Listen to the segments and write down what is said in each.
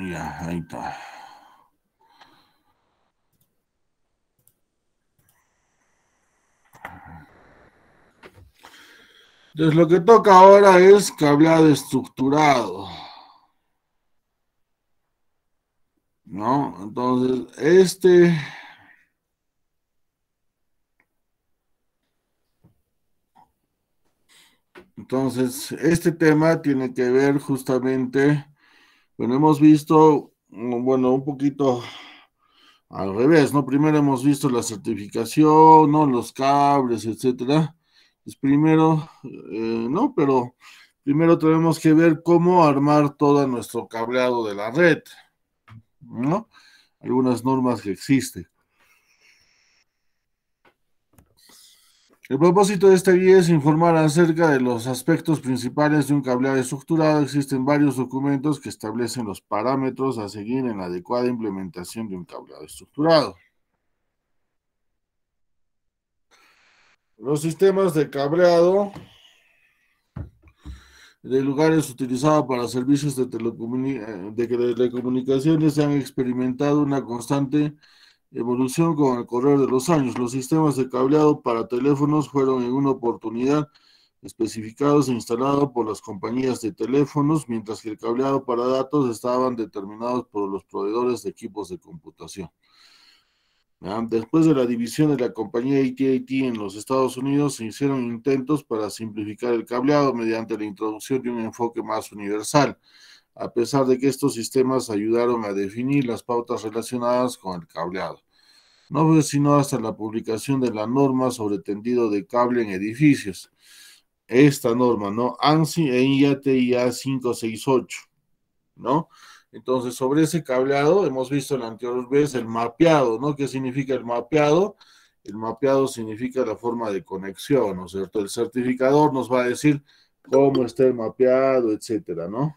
Ya, ahí está. Entonces lo que toca ahora es que de estructurado. ¿No? Entonces, este... Entonces, este tema tiene que ver justamente bueno, hemos visto, mm, bueno, un poquito al revés, ¿no? Primero hemos visto la certificación, ¿no? Los cables, etcétera. es primero, eh, ¿no? Pero primero tenemos que ver cómo armar todo nuestro cableado de la red, ¿no? Algunas normas que existen. El propósito de esta guía es informar acerca de los aspectos principales de un cableado estructurado. Existen varios documentos que establecen los parámetros a seguir en la adecuada implementación de un cableado estructurado. Los sistemas de cableado de lugares utilizados para servicios de, eh, telecomunicaciones han experimentado una constante evolución con el correr de los años. Los sistemas de cableado para teléfonos fueron en una oportunidad especificados e instalados por las compañías de teléfonos, mientras que el cableado para datos estaban determinados por los proveedores de equipos de computación. Después de la división de la compañía AT&T en los Estados Unidos, se hicieron intentos para simplificar el cableado mediante la introducción de un enfoque más universal a pesar de que estos sistemas ayudaron a definir las pautas relacionadas con el cableado. No fue sino hasta la publicación de la norma sobre tendido de cable en edificios. Esta norma, ¿no? ANSI e IATIA 568, ¿no? Entonces, sobre ese cableado, hemos visto la anterior vez el mapeado, ¿no? ¿Qué significa el mapeado? El mapeado significa la forma de conexión, ¿no es cierto? El certificador nos va a decir cómo está el mapeado, etcétera, ¿no?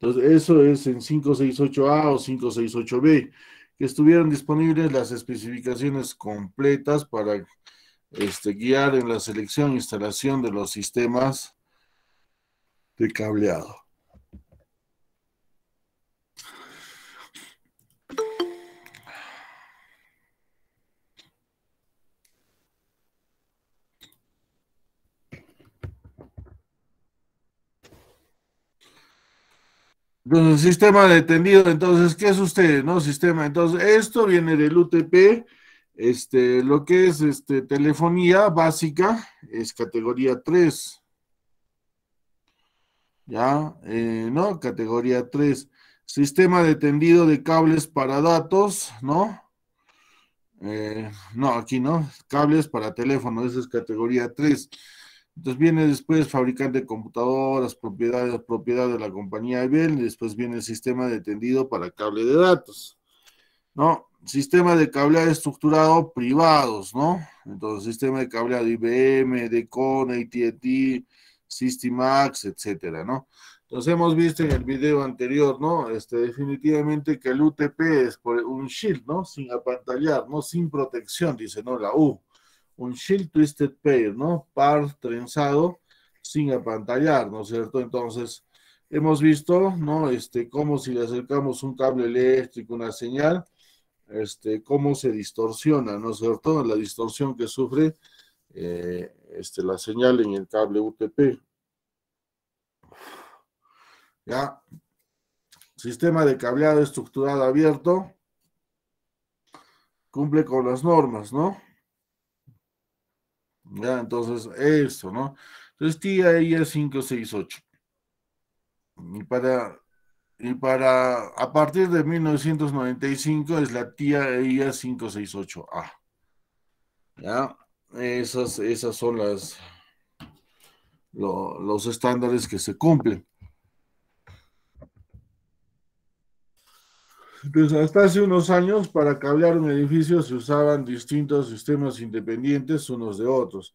Entonces, eso es en 568A o 568B, que estuvieran disponibles las especificaciones completas para este, guiar en la selección e instalación de los sistemas de cableado. Entonces, pues, sistema tendido, entonces, ¿qué es usted? ¿No? Sistema, entonces, esto viene del UTP, este, lo que es este, telefonía básica, es categoría 3. ¿Ya? Eh, ¿No? Categoría 3. Sistema de tendido de cables para datos, ¿no? Eh, no, aquí no, cables para teléfono, esa es categoría 3. Entonces viene después fabricante de computadoras, propiedad, propiedad de la compañía IBM, y después viene el sistema de tendido para cable de datos, ¿no? Sistema de cableado estructurado privados, ¿no? Entonces, sistema de cableado IBM, Decon, AT&T, Systemax, etcétera, ¿no? Entonces, hemos visto en el video anterior, ¿no? Este, definitivamente que el UTP es por un shield, ¿no? Sin apantallar, ¿no? Sin protección, dice, ¿no? La U un Shield Twisted Pair, ¿no? Par trenzado sin apantallar, ¿no es cierto? Entonces, hemos visto, ¿no? Este, cómo si le acercamos un cable eléctrico, una señal, este, cómo se distorsiona, ¿no es cierto? La distorsión que sufre eh, este, la señal en el cable UTP. ¿Ya? Sistema de cableado estructurado abierto cumple con las normas, ¿no? ¿Ya? Entonces, eso, ¿no? Entonces, tia ella 568 Y para, para, a partir de 1995 es la tia ella 568 a ¿Ya? Esas, esas son las, los estándares que se cumplen. Pues hasta hace unos años, para cablear un edificio se usaban distintos sistemas independientes unos de otros.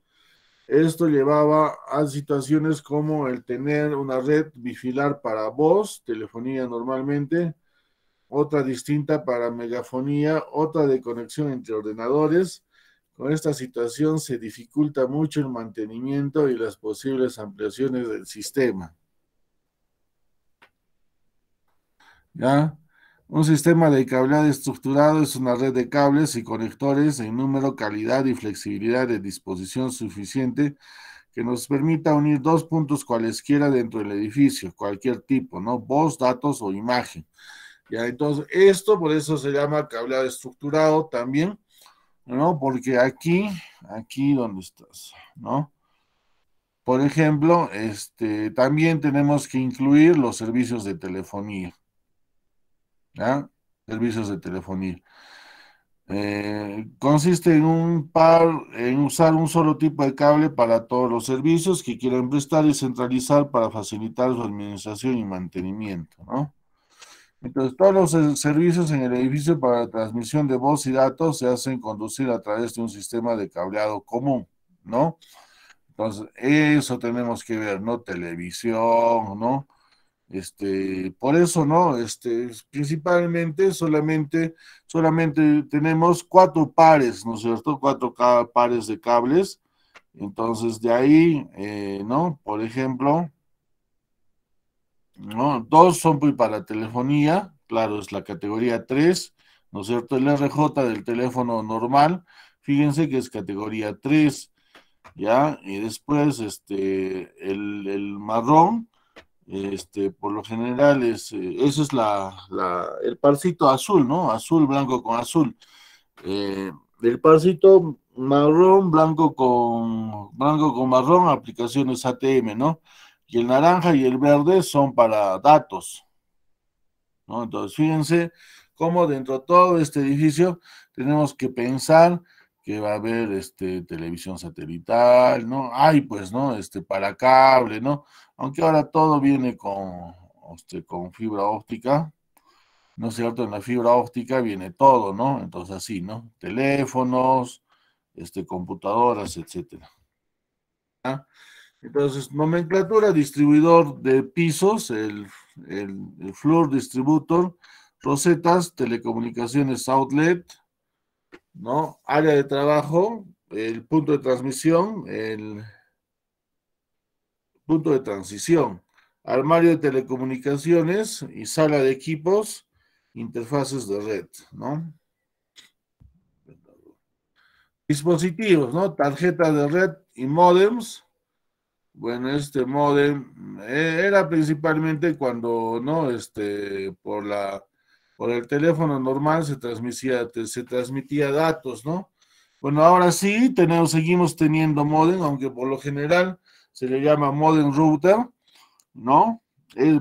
Esto llevaba a situaciones como el tener una red bifilar para voz, telefonía normalmente, otra distinta para megafonía, otra de conexión entre ordenadores. Con esta situación se dificulta mucho el mantenimiento y las posibles ampliaciones del sistema. ¿Ya? Un sistema de cableado estructurado es una red de cables y conectores en número, calidad y flexibilidad de disposición suficiente que nos permita unir dos puntos cualesquiera dentro del edificio, cualquier tipo, ¿no? Voz, datos o imagen. Ya, entonces, esto por eso se llama cableado estructurado también, ¿no? Porque aquí, aquí donde estás, ¿no? Por ejemplo, este, también tenemos que incluir los servicios de telefonía. ¿ya? Servicios de telefonía. Eh, consiste en un par, en usar un solo tipo de cable para todos los servicios que quieran prestar y centralizar para facilitar su administración y mantenimiento, ¿no? Entonces, todos los servicios en el edificio para la transmisión de voz y datos se hacen conducir a través de un sistema de cableado común, ¿no? Entonces, eso tenemos que ver, ¿no? Televisión, ¿no? Este, por eso, ¿no? Este, principalmente solamente, solamente tenemos cuatro pares, ¿no es cierto? Cuatro pares de cables. Entonces, de ahí, eh, ¿no? Por ejemplo, ¿no? Dos son pues para telefonía, claro, es la categoría 3, ¿no es cierto? El RJ del teléfono normal, fíjense que es categoría 3, ¿ya? Y después, este, el, el marrón este, por lo general, es, eh, es la, el parcito azul, ¿no? Azul, blanco con azul. Eh, el parcito marrón, blanco con, blanco con marrón, aplicaciones ATM, ¿no? Y el naranja y el verde son para datos, Entonces, fíjense cómo dentro de todo este edificio tenemos que pensar que va a haber este, televisión satelital, ¿no? ay pues, ¿no? Este, para cable, ¿no? Aunque ahora todo viene con, este, con fibra óptica, ¿no es cierto? En la fibra óptica viene todo, ¿no? Entonces así, ¿no? Teléfonos, este, computadoras, etcétera. ¿Ah? Entonces, nomenclatura, distribuidor de pisos, el, el, el floor distributor, rosetas, telecomunicaciones outlet, ¿no? Área de trabajo, el punto de transmisión, el punto de transición, armario de telecomunicaciones y sala de equipos, interfaces de red, ¿no? Dispositivos, ¿no? Tarjeta de red y modems. Bueno, este modem eh, era principalmente cuando, ¿no? Este, por la por el teléfono normal se transmitía, se transmitía datos, ¿no? Bueno, ahora sí, tenemos, seguimos teniendo modem, aunque por lo general se le llama modem router, ¿no?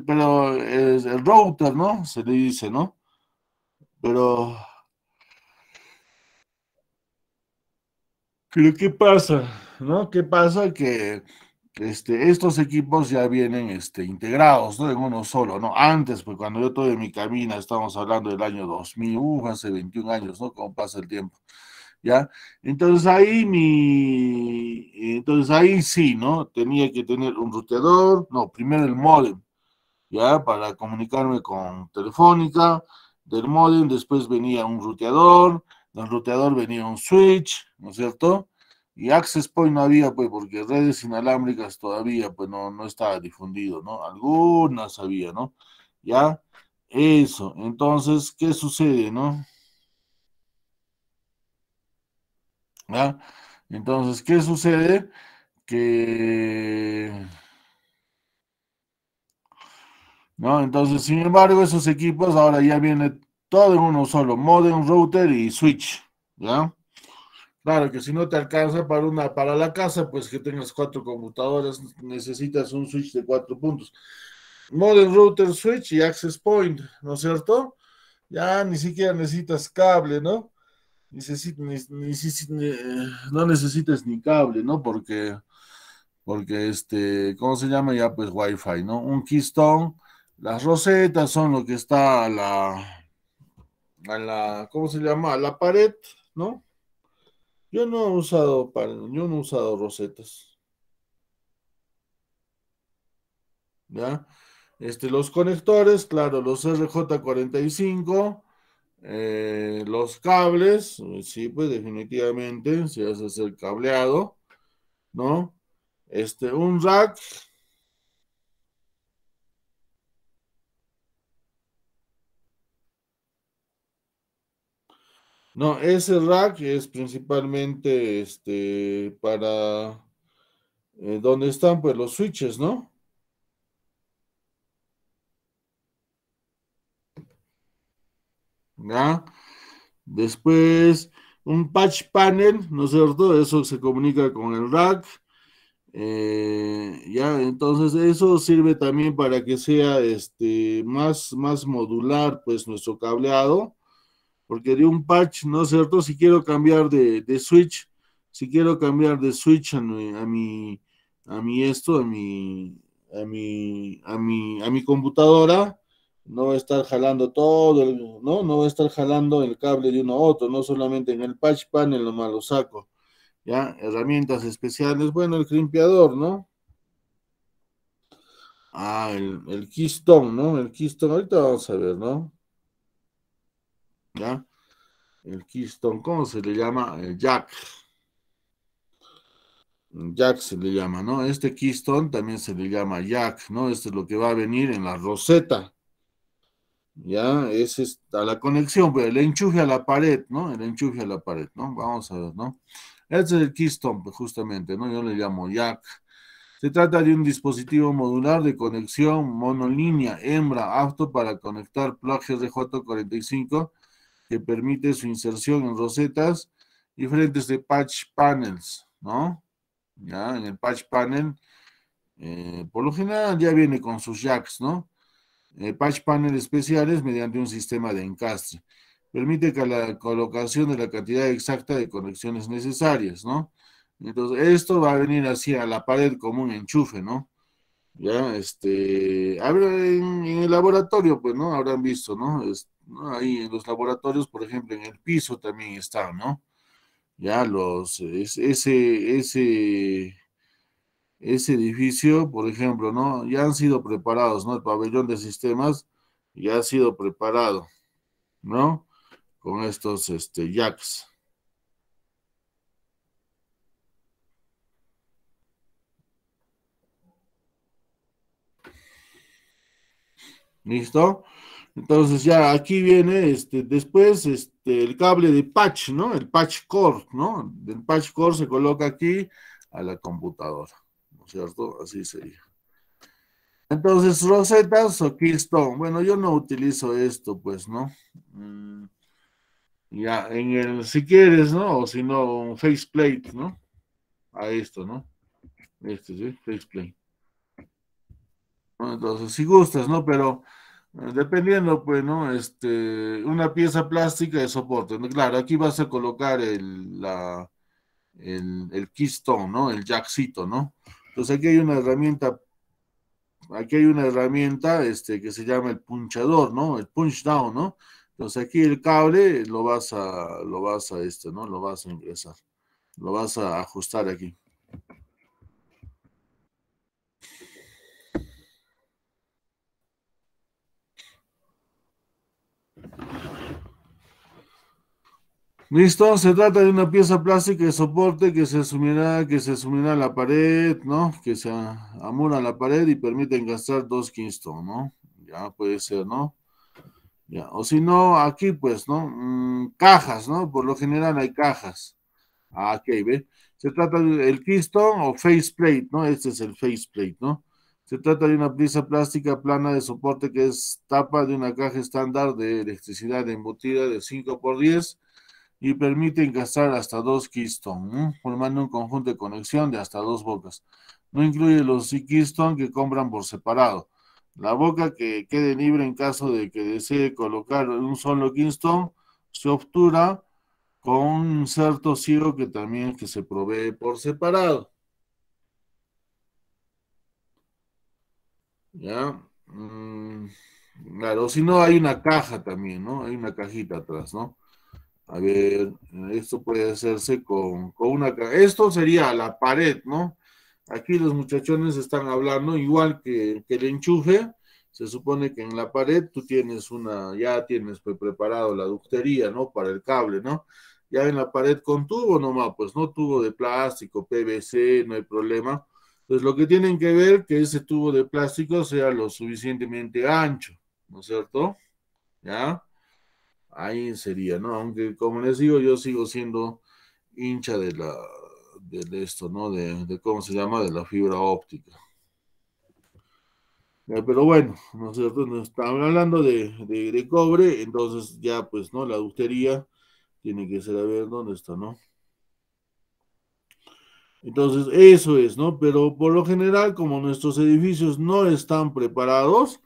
pero es el router, ¿no? Se le dice, ¿no? Pero... Pero ¿qué pasa? ¿No? ¿Qué pasa? Que este, estos equipos ya vienen este, integrados, En uno solo, ¿no? Antes, pues cuando yo tuve mi cabina, estamos hablando del año 2000, uh, hace 21 años, ¿no? Como pasa el tiempo, ¿ya? Entonces ahí mi, entonces ahí sí, ¿no? Tenía que tener un ruteador, no, primero el modem, ¿ya? Para comunicarme con Telefónica, del modem después venía un ruteador, del ruteador venía un switch, ¿no es cierto? Y Access Point no había, pues, porque redes inalámbricas todavía, pues, no, no estaba difundido, ¿no? Algunas había, ¿no? Ya, eso. Entonces, ¿qué sucede, no? ¿Ya? Entonces, ¿qué sucede? Que... ¿No? Entonces, sin embargo, esos equipos ahora ya viene todo en uno solo, modem, router y switch, ¿ya? Claro, que si no te alcanza para una, para la casa, pues que tengas cuatro computadoras, necesitas un switch de cuatro puntos. Modern router switch y access point, ¿no es cierto? Ya ni siquiera necesitas cable, ¿no? ni, eh, no necesitas ni cable, ¿no? Porque, porque este, ¿cómo se llama? Ya pues wifi, ¿no? Un keystone, las rosetas son lo que está la, a la, ¿cómo se llama? A la pared, ¿no? Yo no he usado yo no he usado rosetas. ¿Ya? Este, los conectores, claro, los RJ45, eh, los cables, sí, pues definitivamente, si haces el cableado, ¿no? Este, un rack, No, ese rack es principalmente este, para eh, donde están pues los switches, ¿no? ¿Ya? Después, un patch panel, ¿no es cierto? Eso se comunica con el rack. Eh, ya, entonces eso sirve también para que sea este, más, más modular pues nuestro cableado porque de un patch, ¿no es cierto? Si quiero cambiar de, switch, si quiero cambiar de switch a mi, a mi, esto, a mi, a mi, a mi, a mi computadora, no va a estar jalando todo, ¿no? No va a estar jalando el cable de uno a otro, no solamente en el patch panel nomás lo saco, ¿ya? Herramientas especiales, bueno, el crimpeador, ¿no? Ah, el, el Keystone, ¿no? El Keystone, ahorita vamos a ver, ¿no? ¿ya? El Keystone, ¿cómo se le llama? El Jack. Jack se le llama, ¿no? Este Keystone también se le llama Jack, ¿no? Este es lo que va a venir en la roseta. Ya, es a la conexión, pero pues, el enchufe a la pared, ¿no? El enchufe a la pared, ¿no? Vamos a ver, ¿no? Este es el Keystone, pues, justamente, ¿no? Yo le llamo Jack. Se trata de un dispositivo modular de conexión monolínea hembra apto para conectar de j 45 permite su inserción en rosetas diferentes de patch panels, ¿no? Ya, en el patch panel, eh, por lo general ya viene con sus jacks, ¿no? Eh, patch panel especiales mediante un sistema de encastre. Permite que la colocación de la cantidad exacta de conexiones necesarias, ¿no? Entonces, esto va a venir así a la pared como un enchufe, ¿no? Ya, este, en, en, el laboratorio, pues, ¿no? Habrán visto, ¿no? Este, Ahí en los laboratorios, por ejemplo, en el piso también está, ¿no? Ya los, ese, ese, ese edificio, por ejemplo, ¿no? Ya han sido preparados, ¿no? El pabellón de sistemas ya ha sido preparado, ¿no? Con estos, este, jacks. ¿Listo? Entonces ya aquí viene este, después este, el cable de patch, ¿no? El patch core, ¿no? El patch core se coloca aquí a la computadora, ¿no es cierto? Así sería. Entonces, rosetas o keystone. Bueno, yo no utilizo esto, pues, ¿no? Mm, ya, en el, si quieres, ¿no? O si no, un faceplate, ¿no? A esto, ¿no? Este, ¿sí? Faceplate. Bueno, entonces, si gustas, ¿no? Pero... Eh, dependiendo, pues, ¿no? Este, una pieza plástica de soporte. Claro, aquí vas a colocar el, la, el, el, keystone, ¿no? El jackcito, ¿no? Entonces aquí hay una herramienta, aquí hay una herramienta este, que se llama el punchador, ¿no? El punch down, ¿no? Entonces aquí el cable lo vas a, lo vas a este, ¿no? Lo vas a ingresar, lo vas a ajustar aquí. Listo, se trata de una pieza plástica de soporte que se sumirá, que se sumirá a la pared, ¿no? Que se amura a la pared y permite engastar dos Kingston, ¿no? Ya puede ser, ¿no? Ya. O si no, aquí pues, ¿no? Mm, cajas, ¿no? Por lo general hay cajas. Ah, Aquí, ¿ve? Se trata del Keystone o faceplate, ¿no? Este es el faceplate, ¿no? Se trata de una pieza plástica plana de soporte que es tapa de una caja estándar de electricidad embutida de 5 x 10 y permite encastrar hasta dos keystone, formando un conjunto de conexión de hasta dos bocas. No incluye los keystone que compran por separado. La boca que quede libre en caso de que desee colocar un solo keystone se obtura con un cierto ciego que también que se provee por separado. ¿Ya? Mm, claro, si no hay una caja también, ¿no? Hay una cajita atrás, ¿no? A ver, esto puede hacerse con, con una... Esto sería la pared, ¿no? Aquí los muchachones están hablando, igual que, el enchufe, se supone que en la pared tú tienes una, ya tienes pues, preparado la ductería, ¿no? Para el cable, ¿no? Ya en la pared con tubo nomás, pues no tubo de plástico, PVC, no hay problema. Pues lo que tienen que ver que ese tubo de plástico sea lo suficientemente ancho, ¿no es cierto? ¿Ya? ahí sería, ¿no? Aunque como les digo, yo sigo siendo hincha de la de esto, ¿no? De, cómo se llama, de la fibra óptica. Pero bueno, nosotros nos estamos hablando de, cobre, entonces ya pues, ¿no? La ductería tiene que ser a ver dónde está, ¿no? Entonces, eso es, ¿no? Pero por lo general, como nuestros edificios no están preparados,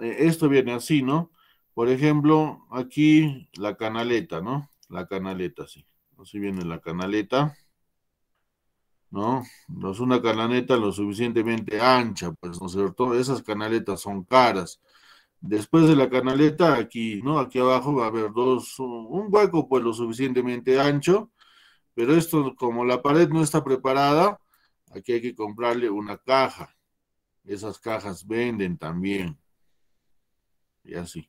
eh, esto viene así, ¿no? Por ejemplo, aquí la canaleta, ¿no? La canaleta, sí. Así viene la canaleta. ¿No? No es una canaleta lo suficientemente ancha, pues, ¿no es cierto? Esas canaletas son caras. Después de la canaleta, aquí, ¿no? Aquí abajo va a haber dos, un hueco, pues, lo suficientemente ancho. Pero esto, como la pared no está preparada, aquí hay que comprarle una caja. Esas cajas venden también. Y así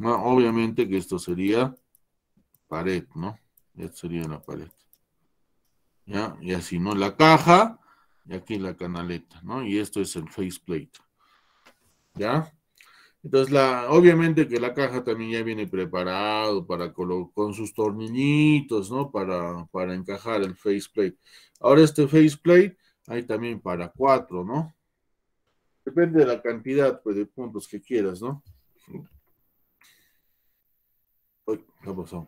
obviamente que esto sería pared, ¿no? Esto sería la pared. ¿Ya? Y así, ¿no? La caja y aquí la canaleta, ¿no? Y esto es el faceplate. ¿Ya? Entonces, la, obviamente que la caja también ya viene preparado para con sus tornillitos, ¿no? Para, para encajar el faceplate. Ahora este faceplate hay también para cuatro, ¿no? Depende de la cantidad pues, de puntos que quieras, ¿no? Uy, pasó?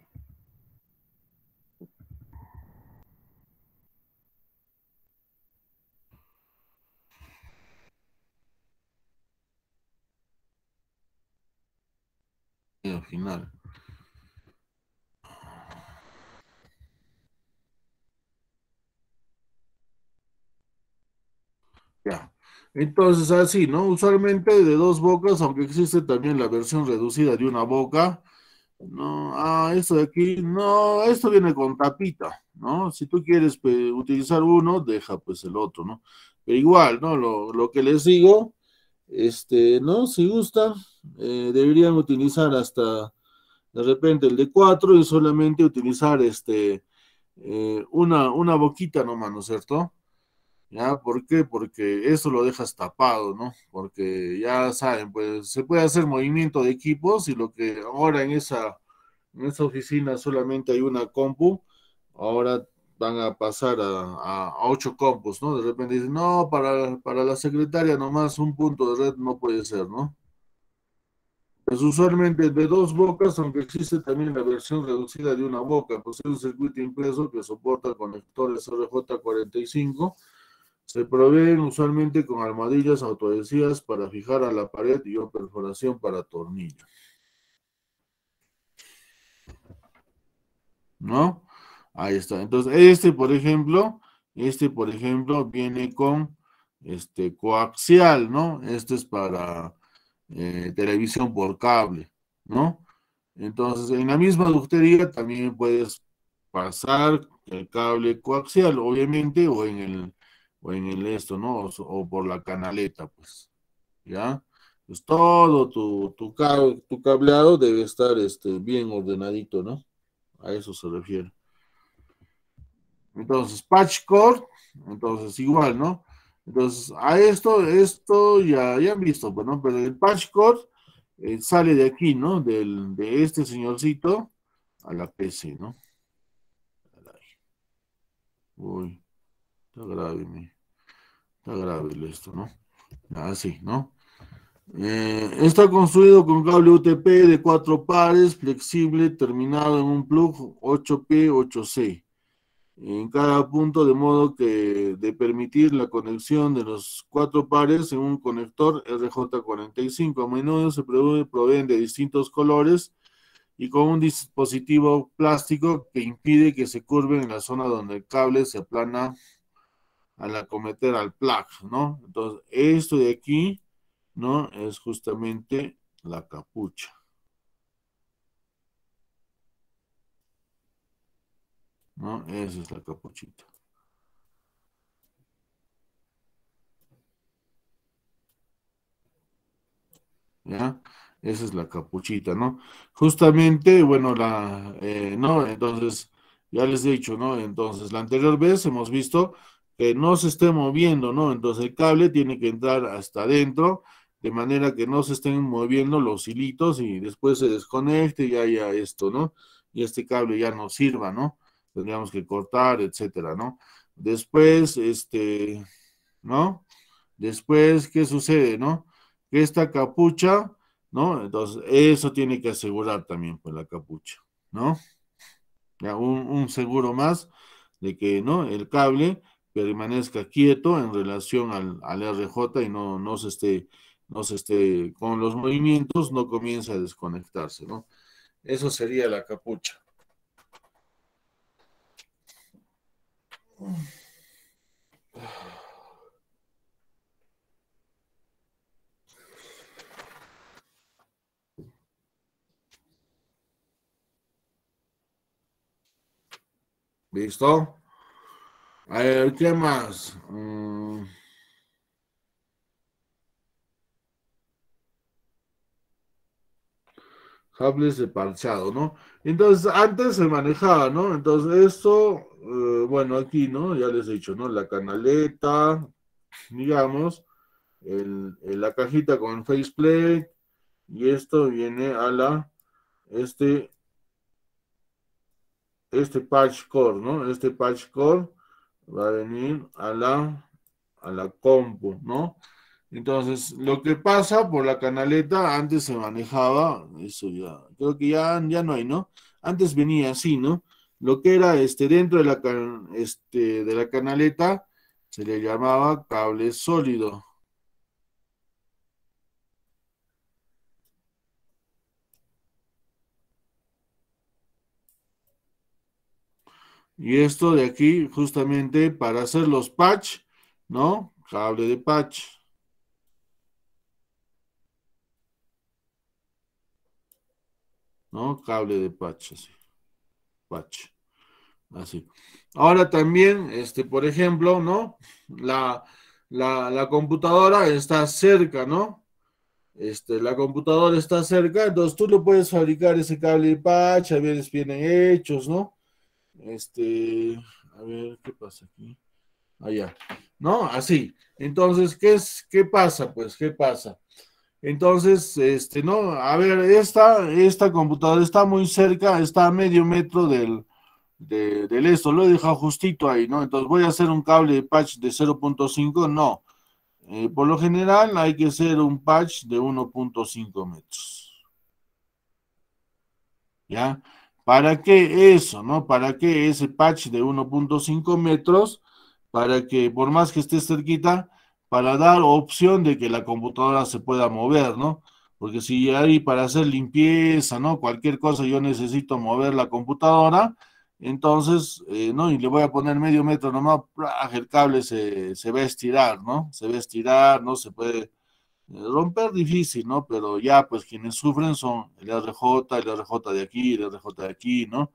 Ya. Entonces, así, ¿no? Usualmente de dos bocas, aunque existe también la versión reducida de una boca, no, ah, esto de aquí, no, esto viene con tapita, ¿no? Si tú quieres utilizar uno, deja pues el otro, ¿no? Pero igual, ¿no? Lo, lo que les digo, este, ¿no? Si gusta, eh, deberían utilizar hasta de repente el de cuatro y solamente utilizar este, eh, una, una boquita nomás, ¿no es cierto? ¿Ya? ¿Por qué? Porque eso lo dejas tapado, ¿no? Porque ya saben, pues se puede hacer movimiento de equipos y lo que ahora en esa, en esa oficina solamente hay una compu, ahora van a pasar a, ocho compus, ¿no? De repente dicen, no, para, para la secretaria nomás un punto de red no puede ser, ¿no? Pues usualmente de dos bocas, aunque existe también la versión reducida de una boca, pues es un circuito impreso que soporta conectores RJ45 se proveen usualmente con armadillas autoadhesivas para fijar a la pared y o perforación para tornillo. ¿No? Ahí está. Entonces, este, por ejemplo, este, por ejemplo, viene con este coaxial, ¿no? Este es para eh, televisión por cable, ¿no? Entonces, en la misma ductería también puedes pasar el cable coaxial, obviamente, o en el o en el esto, ¿no? O, por la canaleta, pues, ¿ya? Pues todo tu, tu, cableado debe estar este, bien ordenadito, ¿no? A eso se refiere. Entonces, patch cord, entonces igual, ¿no? Entonces, a esto, esto ya, ya han visto, pues, ¿no? Pero el patch cord eh, sale de aquí, ¿no? Del, de este señorcito a la PC, ¿no? Uy, está grave, Está esto, ¿no? Así, ah, ¿no? Eh, está construido con cable UTP de cuatro pares, flexible, terminado en un plug 8P, 8C en cada punto de modo que de permitir la conexión de los cuatro pares en un conector RJ45. A menudo se proveen de distintos colores y con un dispositivo plástico que impide que se curven en la zona donde el cable se aplana al acometer al plag, ¿no? Entonces, esto de aquí, ¿no? Es justamente la capucha. ¿No? Esa es la capuchita. ¿Ya? Esa es la capuchita, ¿no? Justamente, bueno, la, eh, ¿no? Entonces, ya les he dicho, ¿no? Entonces, la anterior vez hemos visto que no se esté moviendo, ¿no? Entonces el cable tiene que entrar hasta adentro, de manera que no se estén moviendo los hilitos y después se desconecte y haya esto, ¿no? Y este cable ya no sirva, ¿no? Tendríamos que cortar, etcétera, ¿no? Después, este, ¿no? Después, ¿qué sucede, no? Que esta capucha, ¿no? Entonces, eso tiene que asegurar también, pues, la capucha, ¿no? Ya, un seguro más de que, ¿no? El cable permanezca quieto en relación al, al RJ y no, no, se esté, no se esté con los movimientos, no comienza a desconectarse, ¿no? Eso sería la capucha. ¿Listo? A ver, ¿qué más? Uh... de parchado, ¿no? Entonces, antes se manejaba, ¿no? Entonces, esto, eh, bueno, aquí, ¿no? Ya les he dicho, ¿no? La canaleta, digamos, el, la cajita con faceplate, y esto viene a la, este, este patch core, ¿no? Este patch core va a venir a la, a la compu, ¿no? Entonces, lo que pasa por la canaleta, antes se manejaba, eso ya, creo que ya, ya no hay, ¿no? Antes venía así, ¿no? Lo que era este, dentro de la, este, de la canaleta se le llamaba cable sólido, Y esto de aquí, justamente para hacer los patch, ¿no? Cable de patch. ¿No? Cable de patch, así. Patch. Así. Ahora también, este, por ejemplo, ¿no? La, computadora está cerca, ¿no? Este, la computadora está cerca, entonces tú lo puedes fabricar ese cable de patch, a si vienen hechos, ¿no? Este, a ver, ¿qué pasa aquí? Allá. Ah, ¿No? Así. Entonces, ¿qué es, qué pasa? Pues, ¿qué pasa? Entonces, este, no, a ver, esta, esta computadora está muy cerca, está a medio metro del, del esto, lo he dejado justito ahí, ¿no? Entonces, ¿voy a hacer un cable de patch de 0.5? No. Eh, por lo general, hay que hacer un patch de 1.5 metros. ¿Ya? ¿Para qué eso, no? ¿Para qué ese patch de 1.5 metros? Para que por más que esté cerquita, para dar opción de que la computadora se pueda mover, ¿no? Porque si hay para hacer limpieza, ¿no? Cualquier cosa yo necesito mover la computadora, entonces, eh, ¿no? Y le voy a poner medio metro nomás, el cable se, se va a estirar, ¿no? Se va a estirar, no se puede Romper difícil, ¿no? Pero ya, pues quienes sufren son el RJ, el RJ de aquí, el RJ de aquí, ¿no?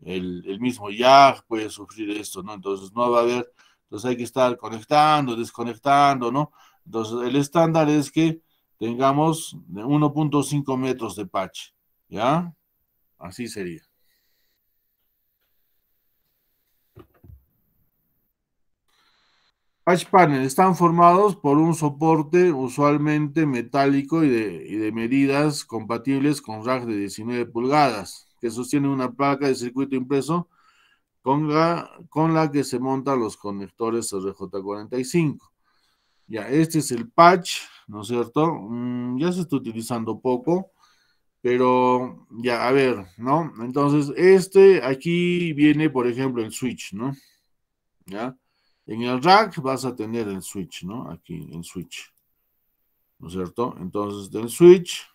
El, mismo ya puede sufrir esto, ¿no? Entonces no va a haber, entonces hay que estar conectando, desconectando, ¿no? Entonces el estándar es que tengamos 1.5 metros de patch, ¿ya? Así sería. Patch panel están formados por un soporte usualmente metálico y de, medidas compatibles con RAG de 19 pulgadas, que sostiene una placa de circuito impreso con la, con la que se montan los conectores RJ45. Ya, este es el patch, ¿no es cierto? Mm, ya se está utilizando poco, pero ya, a ver, ¿no? Entonces, este aquí viene, por ejemplo, el switch, ¿no? ¿Ya? En el rack vas a tener el switch, ¿no? Aquí, el switch. ¿No es cierto? Entonces, del switch,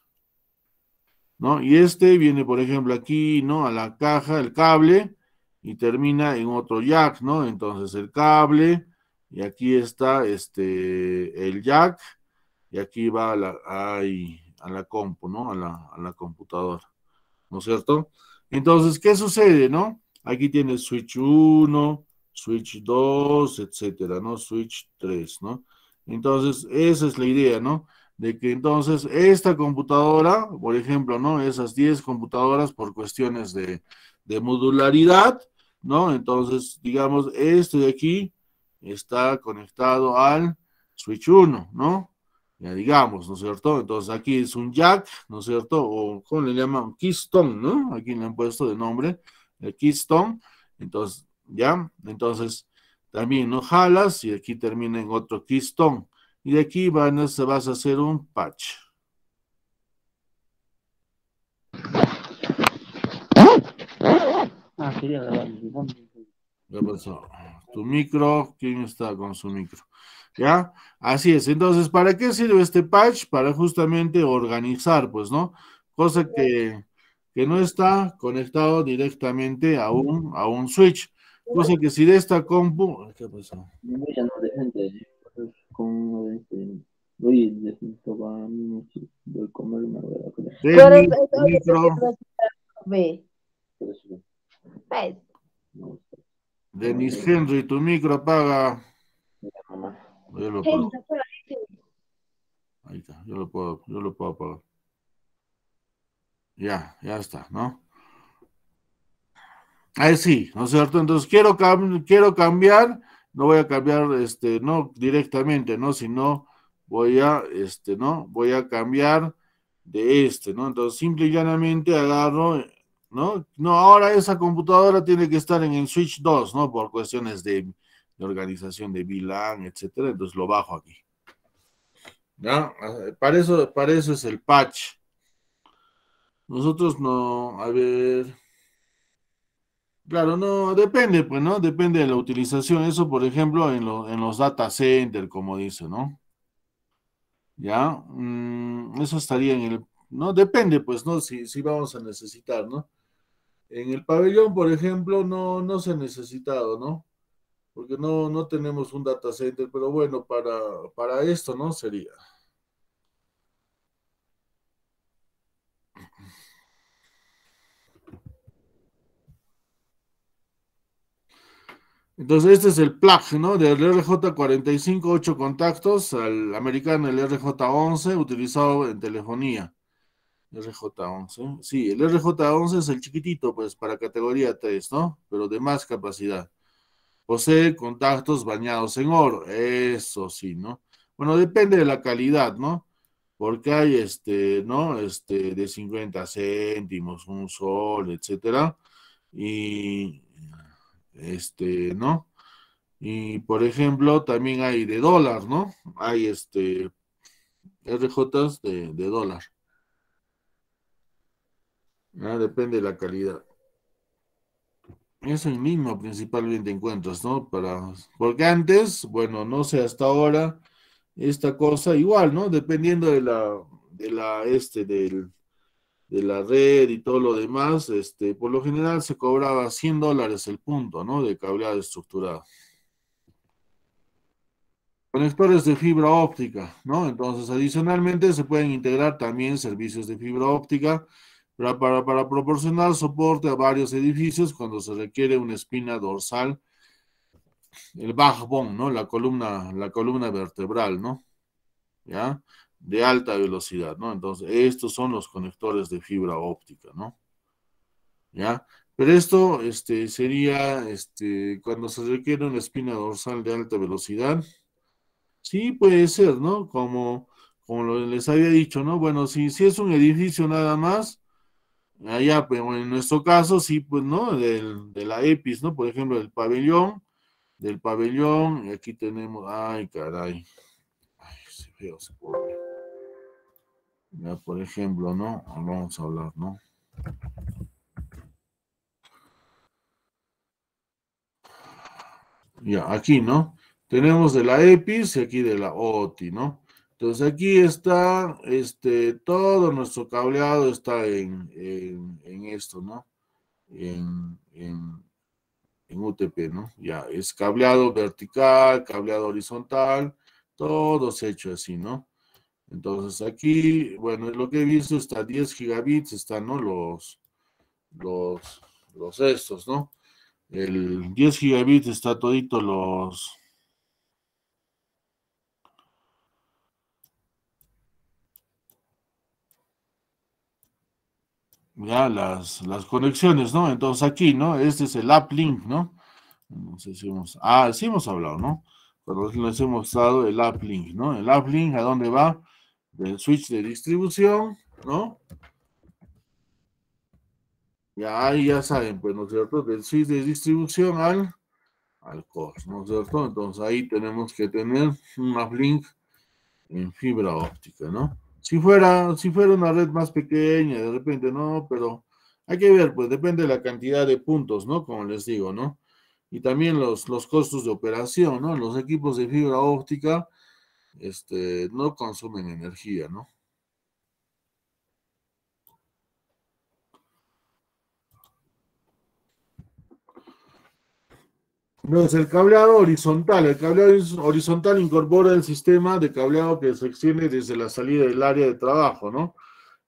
¿no? Y este viene, por ejemplo, aquí, ¿no? A la caja, el cable, y termina en otro jack, ¿no? Entonces, el cable, y aquí está este, el jack, y aquí va a la, a la compu, ¿no? A la, a la computadora, ¿no es cierto? Entonces, ¿qué sucede, no? Aquí tiene el switch 1, Switch 2, etcétera, ¿no? Switch 3, ¿no? Entonces, esa es la idea, ¿no? De que entonces esta computadora, por ejemplo, ¿no? Esas 10 computadoras por cuestiones de, modularidad, ¿no? Entonces, digamos, esto de aquí está conectado al switch 1, ¿no? Ya digamos, ¿no es cierto? Entonces aquí es un jack, ¿no es cierto? O ¿cómo le llaman? Keystone, ¿no? Aquí le han puesto de nombre, Keystone. Entonces, ¿ya? Entonces, también ojalas y aquí termina en otro keystone. Y de aquí van a, vas a hacer un patch. Ah, ¿Qué pasó? Tu micro, ¿quién está con su micro? ¿Ya? Así es. Entonces, ¿para qué sirve este patch? Para justamente organizar, pues, ¿no? Cosa que, que no está conectado directamente a un, a un switch. Cosa que si de esta compu. ¿Qué pasó? Ya no dejen de con Oye, voy a comer una verdad. Por eso, micro. Ve. Pues. Denis Henry, tu micro apaga. Yo lo puedo. Ahí está, yo lo puedo, yo lo puedo apagar. Ya, ya está, ¿no? Ahí sí, ¿no es cierto? Entonces quiero, quiero cambiar, no voy a cambiar, este, no directamente, ¿no? Sino voy a, este, ¿no? Voy a cambiar de este, ¿no? Entonces simple y llanamente agarro, ¿no? No, ahora esa computadora tiene que estar en el switch 2, ¿no? Por cuestiones de, organización de VLAN, etcétera, entonces lo bajo aquí. ¿Ya? Para eso, para eso es el patch. Nosotros no, a ver... Claro, no, depende, pues, ¿no? Depende de la utilización. Eso, por ejemplo, en, en los data center, como dice, ¿no? Ya, mm, eso estaría en el, ¿no? Depende, pues, ¿no? Si, si vamos a necesitar, ¿no? En el pabellón, por ejemplo, no, no se ha necesitado, ¿no? Porque no, no tenemos un data center, pero bueno, para, para esto, ¿no? Sería. Entonces, este es el plug, ¿no? Del RJ45, 8 contactos, al americano el RJ11, utilizado en telefonía. RJ11. Sí, el RJ11 es el chiquitito, pues, para categoría 3, ¿no? Pero de más capacidad. Posee contactos bañados en oro. Eso sí, ¿no? Bueno, depende de la calidad, ¿no? Porque hay, este, ¿no? Este, de 50 céntimos, un sol, etcétera. Y, este, ¿no? Y por ejemplo, también hay de dólar, ¿no? Hay este rj de, dólar. Ah, depende de la calidad. Es el mismo principalmente encuentros, ¿no? Para, porque antes, bueno, no sé, hasta ahora, esta cosa igual, ¿no? Dependiendo de la, de la, este, del, de la red y todo lo demás, este, por lo general se cobraba 100 dólares el punto, ¿no? De cableado estructurado. Conectores de fibra óptica, ¿no? Entonces, adicionalmente se pueden integrar también servicios de fibra óptica para, para, proporcionar soporte a varios edificios cuando se requiere una espina dorsal, el backbone, ¿no? La columna, la columna vertebral, ¿no? ¿Ya? de alta velocidad, ¿no? Entonces, estos son los conectores de fibra óptica, ¿no? ¿Ya? Pero esto este, sería este, cuando se requiere una espina dorsal de alta velocidad. Sí, puede ser, ¿no? Como, como les había dicho, ¿no? Bueno, si, si es un edificio nada más, allá, pero en nuestro caso, sí, pues, ¿no? de la EPIS, ¿no? Por ejemplo, el pabellón, del pabellón, y aquí tenemos, ay, caray, ay, se veo, se puede ya, por ejemplo, ¿no? Ah, vamos a hablar, ¿no? Ya, aquí, ¿no? Tenemos de la EPIS y aquí de la OTI, ¿no? Entonces aquí está, este, todo nuestro cableado está en, esto, ¿no? En, UTP, ¿no? Ya, es cableado vertical, cableado horizontal, todo se hecho así, ¿no? Entonces aquí, bueno, lo que he visto está 10 gigabits, están, ¿no? Los, los, los estos, ¿no? El 10 gigabits está todito los... Ya las, las conexiones, ¿no? Entonces aquí, ¿no? Este es el app link, ¿no? No sé si hemos... Ah, sí hemos hablado, ¿no? Cuando les hemos mostrado el app ¿no? El app link, ¿a dónde va? del switch de distribución, ¿no? Ya, ya saben, pues, ¿no es cierto? Del switch de distribución al, al COS, ¿no es cierto? Entonces ahí tenemos que tener un link en fibra óptica, ¿no? Si fuera, si fuera una red más pequeña, de repente no, pero hay que ver, pues depende de la cantidad de puntos, ¿no? Como les digo, ¿no? Y también los, los costos de operación, ¿no? Los equipos de fibra óptica este, no consumen energía, ¿no? No el cableado horizontal. El cableado horizontal incorpora el sistema de cableado que se extiende desde la salida del área de trabajo, ¿no?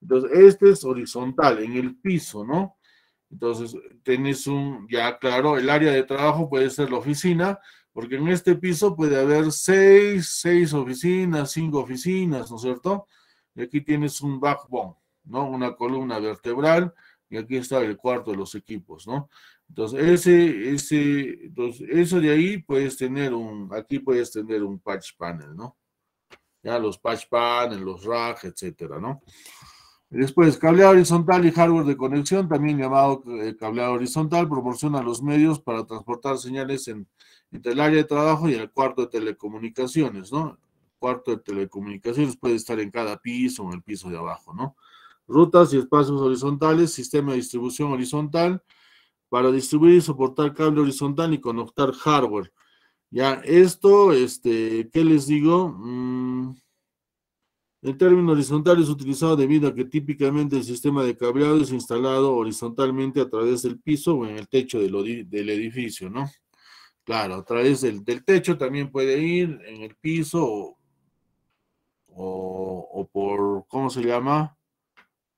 Entonces, este es horizontal, en el piso, ¿no? Entonces, tenés un, ya claro, el área de trabajo puede ser la oficina, porque en este piso puede haber seis, seis oficinas, cinco oficinas, ¿no es cierto? Y aquí tienes un backbone, ¿no? Una columna vertebral, y aquí está el cuarto de los equipos, ¿no? Entonces, ese, ese, entonces, eso de ahí puedes tener un, aquí puedes tener un patch panel, ¿no? Ya los patch panel, los rack, etcétera, ¿no? Después, cableado horizontal y hardware de conexión, también llamado eh, cableado horizontal, proporciona los medios para transportar señales en entre el área de trabajo y el cuarto de telecomunicaciones, ¿no? El cuarto de telecomunicaciones puede estar en cada piso o en el piso de abajo, ¿no? Rutas y espacios horizontales, sistema de distribución horizontal para distribuir y soportar cable horizontal y conectar hardware. Ya, esto, este, ¿qué les digo? Mm, el término horizontal es utilizado debido a que típicamente el sistema de cableado es instalado horizontalmente a través del piso o en el techo del edificio, ¿no? Claro, a través del, techo también puede ir, en el piso o, por, ¿cómo se llama?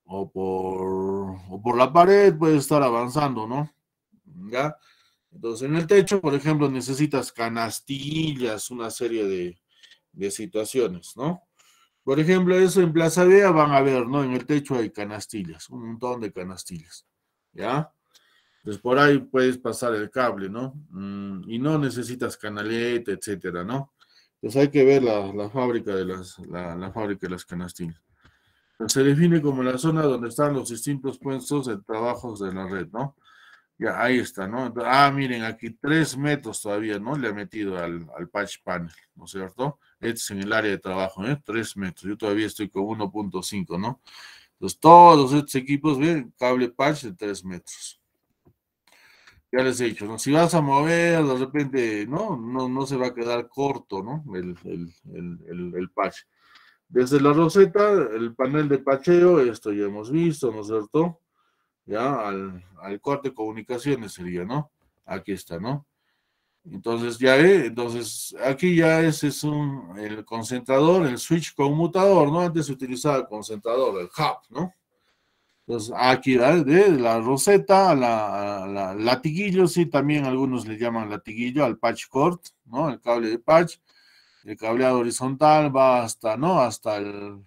O por, o por la pared puede estar avanzando, ¿no? ¿Ya? Entonces, en el techo, por ejemplo, necesitas canastillas, una serie de, de situaciones, ¿no? Por ejemplo, eso en Plaza Vea van a ver, ¿no? En el techo hay canastillas, un montón de canastillas, ¿ya? Entonces, pues, por ahí puedes pasar el cable, ¿no? Mm, y no necesitas canalete, etcétera, ¿no? Entonces pues, hay que ver la, la fábrica de las, la, la fábrica de Se define como la zona donde están los distintos puestos de trabajos de la red, ¿no? Ya, ahí está, ¿no? ah, miren, aquí tres metros todavía, ¿no? Le ha metido al, patch panel, ¿no es cierto? Este es en el área de trabajo, ¿eh? Tres metros. Yo todavía estoy con 1.5, ¿no? Entonces, todos estos equipos, ven, cable patch de tres metros ya les he dicho, ¿no? Si vas a mover, de repente, ¿no? No, no se va a quedar corto, ¿no? El, patch. Desde la roseta, el panel de pacheo, esto ya hemos visto, ¿no es cierto? Ya, al, al corte de comunicaciones sería, ¿no? Aquí está, ¿no? Entonces ya ve, eh, entonces aquí ya ese es un, el concentrador, el switch conmutador, ¿no? Antes se utilizaba el concentrador, el hub, ¿no? Entonces, pues, aquí ¿eh? de la roseta, la, latiguillo, sí, también algunos le llaman latiguillo al patch cord, ¿no? El cable de patch, el cableado horizontal va hasta, ¿no? Hasta el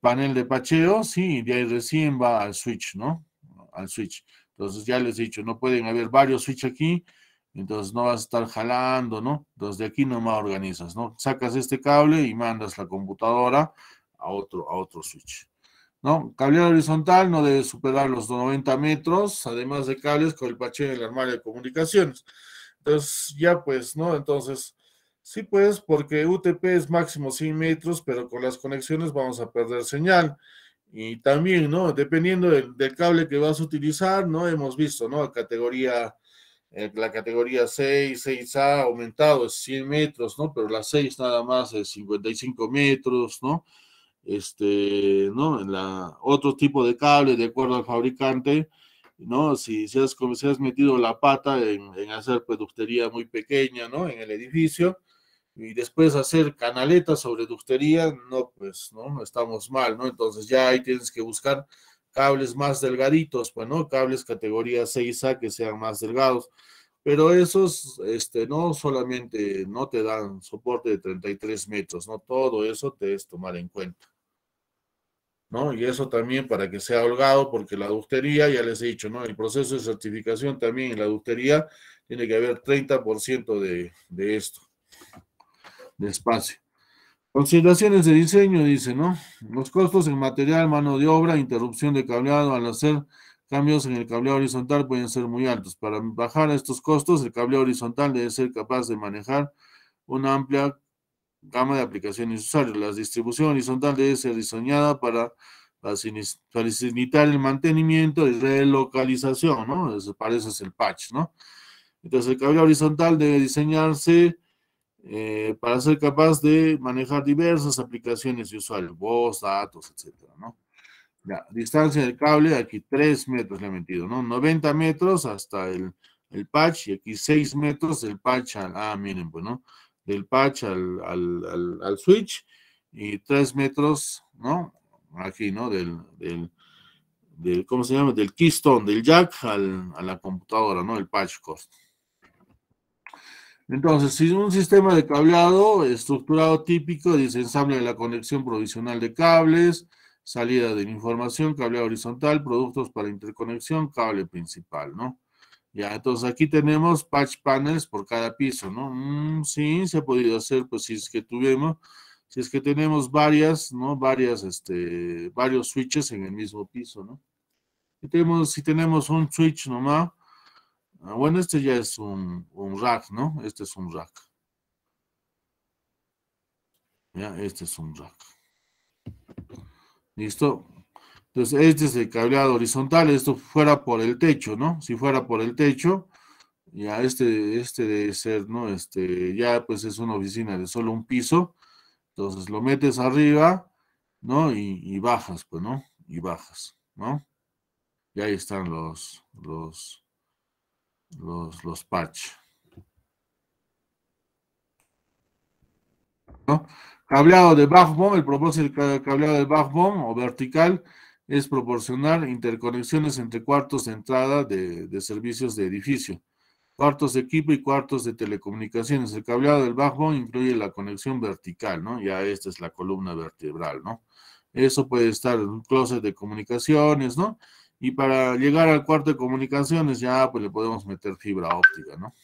panel de pacheo, sí, y de ahí recién va al switch, ¿no? Al switch. Entonces, ya les he dicho, no pueden haber varios switch aquí, entonces no vas a estar jalando, ¿no? Entonces, de aquí nomás organizas, ¿no? Sacas este cable y mandas la computadora a otro, a otro switch. ¿no? Cableado horizontal no debe superar los 90 metros, además de cables con el pache en el armario de comunicaciones. Entonces, ya pues, ¿no? Entonces, sí pues, porque UTP es máximo 100 metros, pero con las conexiones vamos a perder señal. Y también, ¿no? Dependiendo del, cable que vas a utilizar, ¿no? Hemos visto, ¿no? Categoría, eh, la categoría 6, 6A aumentado es 100 metros, ¿no? Pero la 6 nada más es 55 metros, ¿no? este, ¿no? En la, otro tipo de cable, de acuerdo al fabricante, ¿no? Si, si, has, metido la pata en, hacer ductería muy pequeña, ¿no? En el edificio, y después hacer canaletas sobre ductería, no, pues, ¿no? No estamos mal, ¿no? Entonces ya ahí tienes que buscar cables más delgaditos, pues, ¿no? Cables categoría 6A que sean más delgados. Pero esos, este, no solamente no te dan soporte de 33 metros, ¿no? Todo eso te es tomar en cuenta. Y eso también para que sea holgado, porque la adustería, ya les he dicho, ¿no? El proceso de certificación también en la adustería tiene que haber 30% de, de esto, de espacio. Consideraciones de diseño, dice, ¿no? Los costos en material, mano de obra, interrupción de cableado al hacer cambios en el cableado horizontal pueden ser muy altos. Para bajar estos costos, el cableado horizontal debe ser capaz de manejar una amplia gama de aplicaciones usuarios. La distribución horizontal debe ser diseñada para facilitar el mantenimiento y relocalización, ¿no? para eso es el patch, ¿no? Entonces, el cable horizontal debe diseñarse eh, para ser capaz de manejar diversas aplicaciones y usuarios, voz, datos, etcétera, ¿no? Ya, distancia del cable, aquí 3 metros le he metido, ¿no? 90 metros hasta el, patch y aquí 6 metros del patch Ah, miren, pues, ¿no? del patch al, switch y tres metros, ¿no? Aquí, ¿no? Del, ¿cómo se llama? Del keystone, del jack a la computadora, ¿no? El patch cost. Entonces, si un sistema de cableado estructurado típico dice ensamble de la conexión provisional de cables, salida de información, cableado horizontal, productos para interconexión, cable principal, ¿no? Ya, entonces aquí tenemos patch panels por cada piso, ¿no? Mm, sí, se ha podido hacer, pues si es que tuvimos, si es que tenemos varias, ¿no? Varias, este, varios switches en el mismo piso, ¿no? Si tenemos, si tenemos un switch nomás, ah, bueno, este ya es un, un rack, ¿no? Este es un rack. Ya, este es un rack. ¿Listo? Entonces, este es el cableado horizontal, esto fuera por el techo, ¿no? Si fuera por el techo, ya este, este debe ser, ¿no? Este, ya pues es una oficina de solo un piso, entonces lo metes arriba, ¿no? Y, bajas, pues, ¿no? Y bajas, ¿no? Y ahí están los, los, los, los patch. ¿No? Cableado de backbone, el propósito del cableado de backbone o vertical es proporcionar interconexiones entre cuartos de entrada de, servicios de edificio, cuartos de equipo y cuartos de telecomunicaciones. El cableado del bajo incluye la conexión vertical, ¿no? Ya esta es la columna vertebral, ¿no? Eso puede estar en un closet de comunicaciones, ¿no? Y para llegar al cuarto de comunicaciones ya pues le podemos meter fibra óptica, ¿no?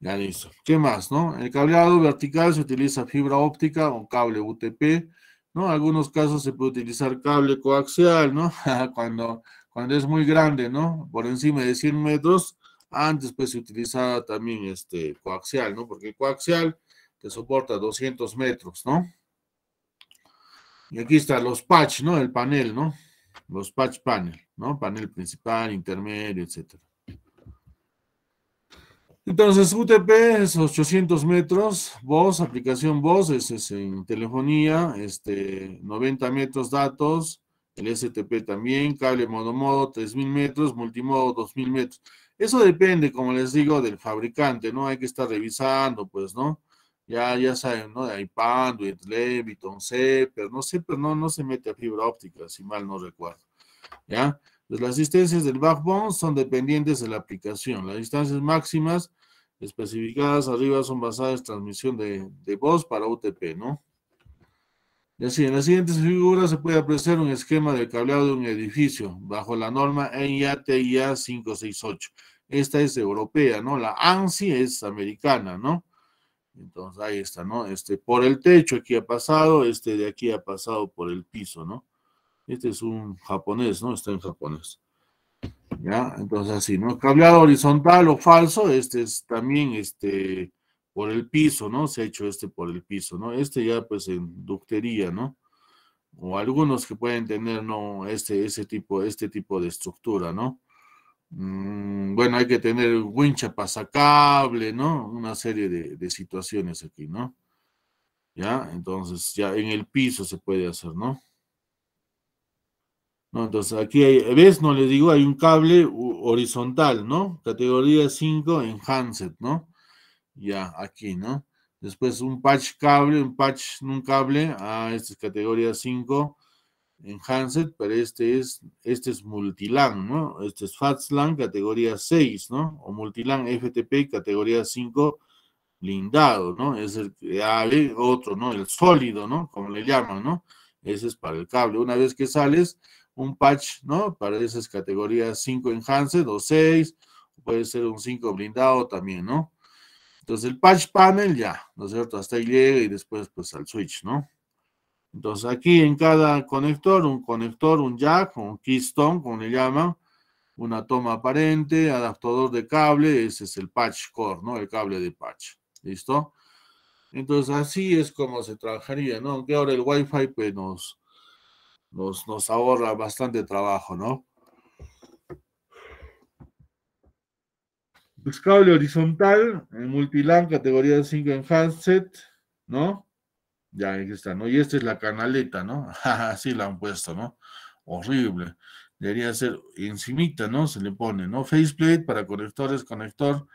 Ya listo. ¿Qué más, no? El cableado vertical se utiliza fibra óptica o cable UTP ¿no? En algunos casos se puede utilizar cable coaxial, ¿no? cuando, cuando es muy grande, ¿no? Por encima de 100 metros, antes pues se utilizaba también este coaxial, ¿no? Porque el coaxial te soporta 200 metros, ¿no? Y aquí están los patch, ¿no? El panel, ¿no? Los patch panel, ¿no? Panel principal, intermedio, etcétera. Entonces, UTP es 800 metros, voz, aplicación voz, es, es en telefonía, este, 90 metros datos, el STP también, cable monomodo 3000 metros, multimodo 2000 metros. Eso depende, como les digo, del fabricante, ¿no? Hay que estar revisando, pues, ¿no? Ya, ya saben, ¿no? Hay Panduit, Leviton, Seper, no sé, pero no, no se mete a fibra óptica, si mal no recuerdo, ¿ya? Las distancias del backbone son dependientes de la aplicación. Las distancias máximas especificadas arriba son basadas en transmisión de, voz para UTP, ¿no? Y así, en las siguientes figuras se puede apreciar un esquema del cableado de un edificio bajo la norma niatia 568. Esta es europea, ¿no? La ANSI es americana, ¿no? Entonces, ahí está, ¿no? Este, por el techo aquí ha pasado, este de aquí ha pasado por el piso, ¿no? Este es un japonés, ¿no? Está en japonés. ¿Ya? Entonces así, ¿no? Cableado horizontal o falso, este es también este, por el piso, ¿no? Se ha hecho este por el piso, ¿no? Este ya pues en ductería, ¿no? O algunos que pueden tener, ¿no? Este, ese tipo, este tipo de estructura, ¿no? Mm, bueno, hay que tener wincha pasacable, ¿no? Una serie de situaciones aquí, ¿no? Ya, entonces ya en el piso se puede hacer, ¿no? No, entonces, aquí hay, ¿ves? No le digo, hay un cable horizontal, ¿no? Categoría 5 en handset, ¿no? Ya, aquí, ¿no? Después un patch cable, un patch, un cable, ah, este es categoría 5 en handset, pero este es, este es multilan, ¿no? Este es FATSLAN categoría 6, ¿no? O multilan FTP categoría 5 blindado, ¿no? Es el otro, ¿no? El sólido, ¿no? Como le llaman, ¿no? Ese es para el cable. Una vez que sales, un patch, ¿no? Para esas categorías 5 enhanced o 6, puede ser un 5 blindado también, ¿no? Entonces el patch panel ya, ¿no es cierto? Hasta ahí llega y después pues al switch, ¿no? Entonces aquí en cada conector, un conector, un jack, un keystone, como le llaman, una toma aparente, adaptador de cable, ese es el patch core, ¿no? El cable de patch, ¿listo? Entonces así es como se trabajaría, ¿no? Aunque ahora el Wi-Fi pues nos, nos, ahorra bastante trabajo, ¿no? Pues cable horizontal, en eh, multilan, categoría 5 en handset, ¿no? Ya, ahí está, ¿no? Y esta es la canaleta, ¿no? Así la han puesto, ¿no? Horrible. Debería ser encimita, ¿no? Se le pone, ¿no? Faceplate para conectores, conector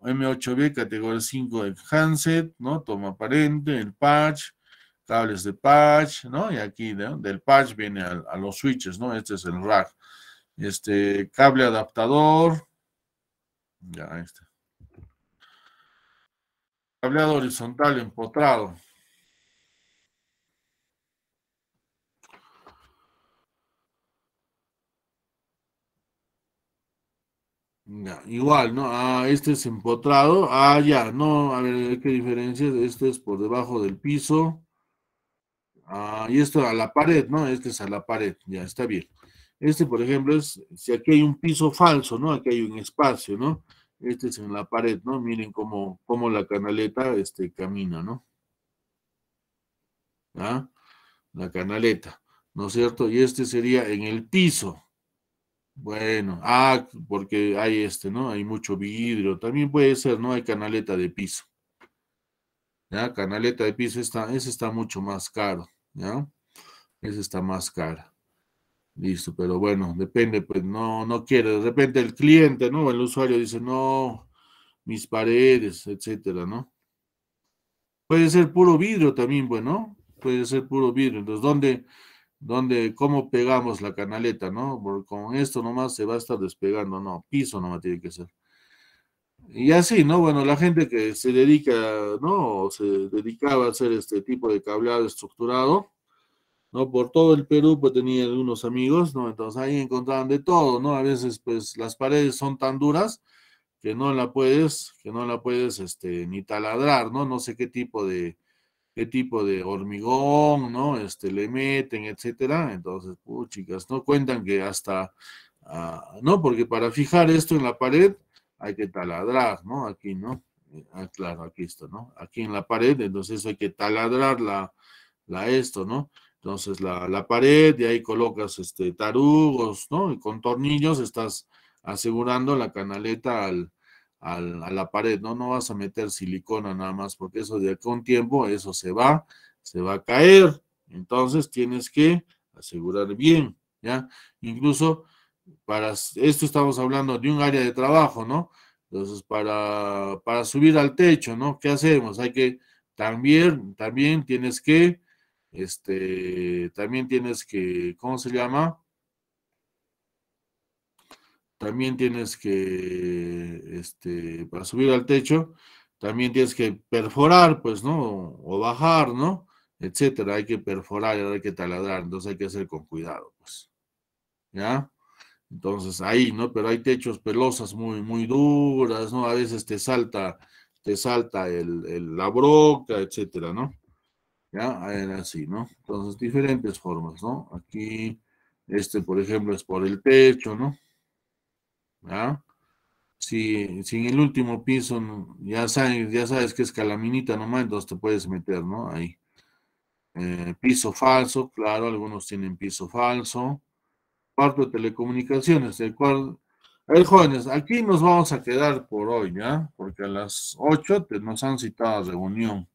M8B, categoría 5 en handset, ¿no? Toma aparente, el patch, cables de patch, ¿no? Y aquí del patch viene a, los switches, ¿no? Este es el rack. Este cable adaptador. Ya, este. está. Cableado horizontal empotrado. Ya, igual, ¿no? Ah, este es empotrado. Ah, ya, no, a ver, ¿qué diferencia? Este es por debajo del piso. Ah, y esto a la pared, ¿no? Este es a la pared, ya está bien. Este, por ejemplo, es si aquí hay un piso falso, ¿no? Aquí hay un espacio, ¿no? Este es en la pared, ¿no? Miren cómo, la canaleta este, camina, ¿no? ¿Ah? La canaleta, ¿no es cierto? Y este sería en el piso. Bueno, ah, porque hay este, ¿no? Hay mucho vidrio. También puede ser, ¿no? Hay canaleta de piso. ¿Ya? Canaleta de piso está, ese está mucho más caro. ¿ya? Esa está más cara. Listo, pero bueno, depende, pues no, no quiere. De repente el cliente, ¿no? El usuario dice, no, mis paredes, etcétera, ¿no? Puede ser puro vidrio también, bueno, pues, puede ser puro vidrio. Entonces, ¿dónde, dónde, cómo pegamos la canaleta, no? Porque con esto nomás se va a estar despegando, no, piso nomás tiene que ser. Y así, ¿no? Bueno, la gente que se dedica, ¿no? O se dedicaba a hacer este tipo de cableado estructurado, ¿no? Por todo el Perú, pues tenía algunos amigos, ¿no? Entonces ahí encontraban de todo, ¿no? A veces, pues las paredes son tan duras que no la puedes, que no la puedes, este, ni taladrar, ¿no? No sé qué tipo de, qué tipo de hormigón, ¿no? Este, le meten, etcétera. Entonces, pues, chicas, ¿no? Cuentan que hasta, ah, ¿no? Porque para fijar esto en la pared, hay que taladrar, ¿no? Aquí, ¿no? Ah, claro, aquí esto, ¿no? Aquí en la pared, entonces hay que taladrar la, esto, ¿no? Entonces la, pared de ahí colocas este, tarugos, ¿no? Y con tornillos estás asegurando la canaleta al, a la pared, ¿no? No vas a meter silicona nada más, porque eso de con un tiempo, eso se va, se va a caer. Entonces tienes que asegurar bien, ¿ya? Incluso para esto estamos hablando de un área de trabajo, ¿no? Entonces, para, para subir al techo, ¿no? ¿Qué hacemos? Hay que también, también tienes que, este, también tienes que, ¿cómo se llama? También tienes que, este, para subir al techo, también tienes que perforar, pues, ¿no? O bajar, ¿no? Etcétera. Hay que perforar, hay que taladrar, entonces hay que hacer con cuidado, pues. ¿Ya? Entonces ahí, ¿no? Pero hay techos pelosas muy, muy duras, ¿no? A veces te salta, te salta la broca, etcétera, ¿no? Ya, así, ¿no? Entonces, diferentes formas, ¿no? Aquí, este, por ejemplo, es por el techo, ¿no? ¿Ya? Si, en el último piso ya sabes, ya sabes que es calaminita nomás, entonces te puedes meter, ¿no? Ahí. Eh, piso falso, claro, algunos tienen piso falso parto de telecomunicaciones, el cual... A jóvenes, aquí nos vamos a quedar por hoy, ¿ya? Porque a las 8 nos han citado a reunión.